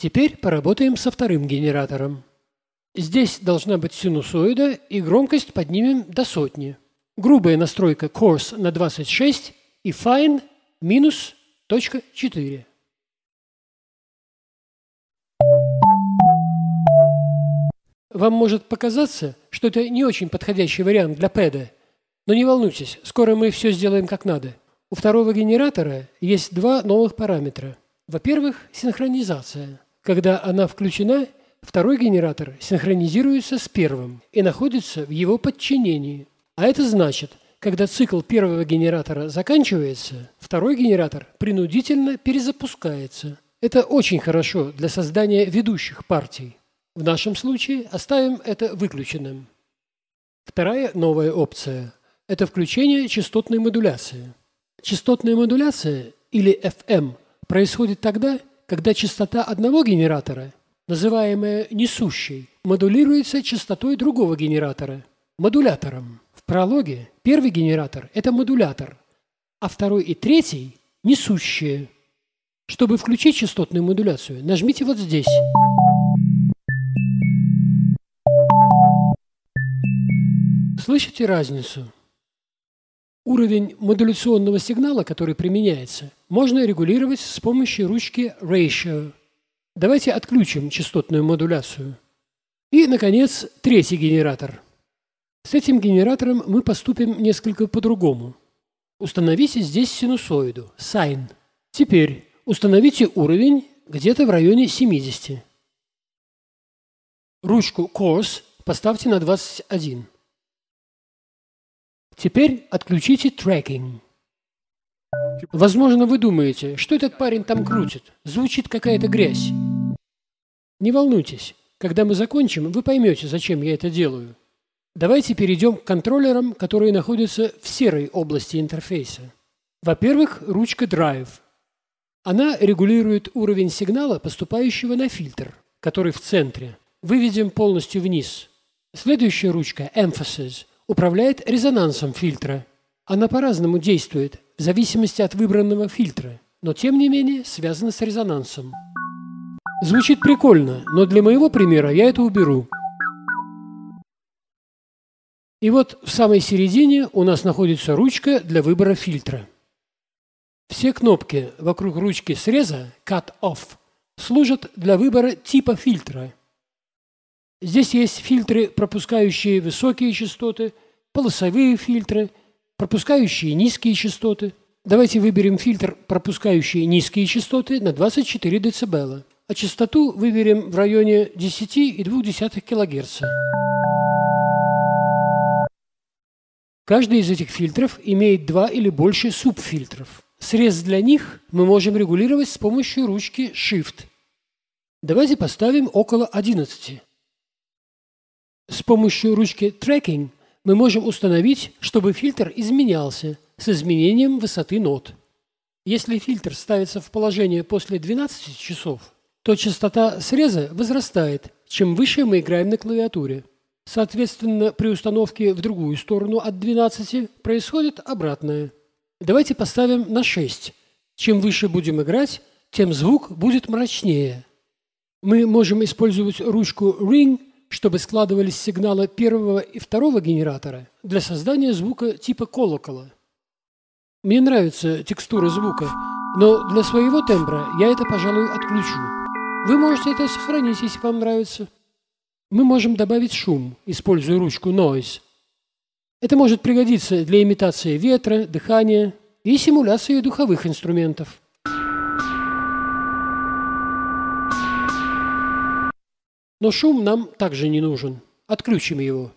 Теперь поработаем со вторым генератором. Здесь должна быть синусоида, и громкость поднимем до сотни. Грубая настройка Course на 26 и Fine минус точка 4. Вам может показаться, что это не очень подходящий вариант для пэда, но не волнуйтесь, скоро мы все сделаем как надо. У второго генератора есть два новых параметра. Во-первых, синхронизация – когда она включена, второй генератор синхронизируется с первым и находится в его подчинении. А это значит, когда цикл первого генератора заканчивается, второй генератор принудительно перезапускается. Это очень хорошо для создания ведущих партий. В нашем случае оставим это выключенным. Вторая новая опция – это включение частотной модуляции. Частотная модуляция, или FM, происходит тогда, когда частота одного генератора, называемая несущей, модулируется частотой другого генератора, модулятором. В прологе первый генератор – это модулятор, а второй и третий – несущие. Чтобы включить частотную модуляцию, нажмите вот здесь. Слышите разницу? уровень модуляционного сигнала, который применяется, можно регулировать с помощью ручки Ratio. Давайте отключим частотную модуляцию. И, наконец, третий генератор. С этим генератором мы поступим несколько по-другому. Установите здесь синусоиду, sine. Теперь установите уровень где-то в районе 70. Ручку Course поставьте на 21. Теперь отключите трекинг. Возможно, вы думаете, что этот парень там крутит? Звучит какая-то грязь. Не волнуйтесь, когда мы закончим, вы поймете, зачем я это делаю. Давайте перейдем к контроллерам, которые находятся в серой области интерфейса. Во-первых, ручка Drive. Она регулирует уровень сигнала, поступающего на фильтр, который в центре. Выведем полностью вниз. Следующая ручка Emphasis управляет резонансом фильтра. Она по-разному действует, в зависимости от выбранного фильтра, но тем не менее связана с резонансом. Звучит прикольно, но для моего примера я это уберу. И вот в самой середине у нас находится ручка для выбора фильтра. Все кнопки вокруг ручки среза Cut Off служат для выбора типа фильтра – Здесь есть фильтры, пропускающие высокие частоты, полосовые фильтры, пропускающие низкие частоты. Давайте выберем фильтр, пропускающий низкие частоты на 24 дБ, а частоту выберем в районе 10,2 кГц. Каждый из этих фильтров имеет два или больше субфильтров. Срез для них мы можем регулировать с помощью ручки Shift. Давайте поставим около 11. С помощью ручки Tracking мы можем установить, чтобы фильтр изменялся с изменением высоты нот. Если фильтр ставится в положение после 12 часов, то частота среза возрастает, чем выше мы играем на клавиатуре. Соответственно, при установке в другую сторону от 12 происходит обратное. Давайте поставим на 6. Чем выше будем играть, тем звук будет мрачнее. Мы можем использовать ручку Ring – чтобы складывались сигналы первого и второго генератора для создания звука типа колокола. Мне нравится текстура звука, но для своего тембра я это, пожалуй, отключу. Вы можете это сохранить, если вам нравится. Мы можем добавить шум, используя ручку Noise. Это может пригодиться для имитации ветра, дыхания и симуляции духовых инструментов. Но шум нам также не нужен. Отключим его.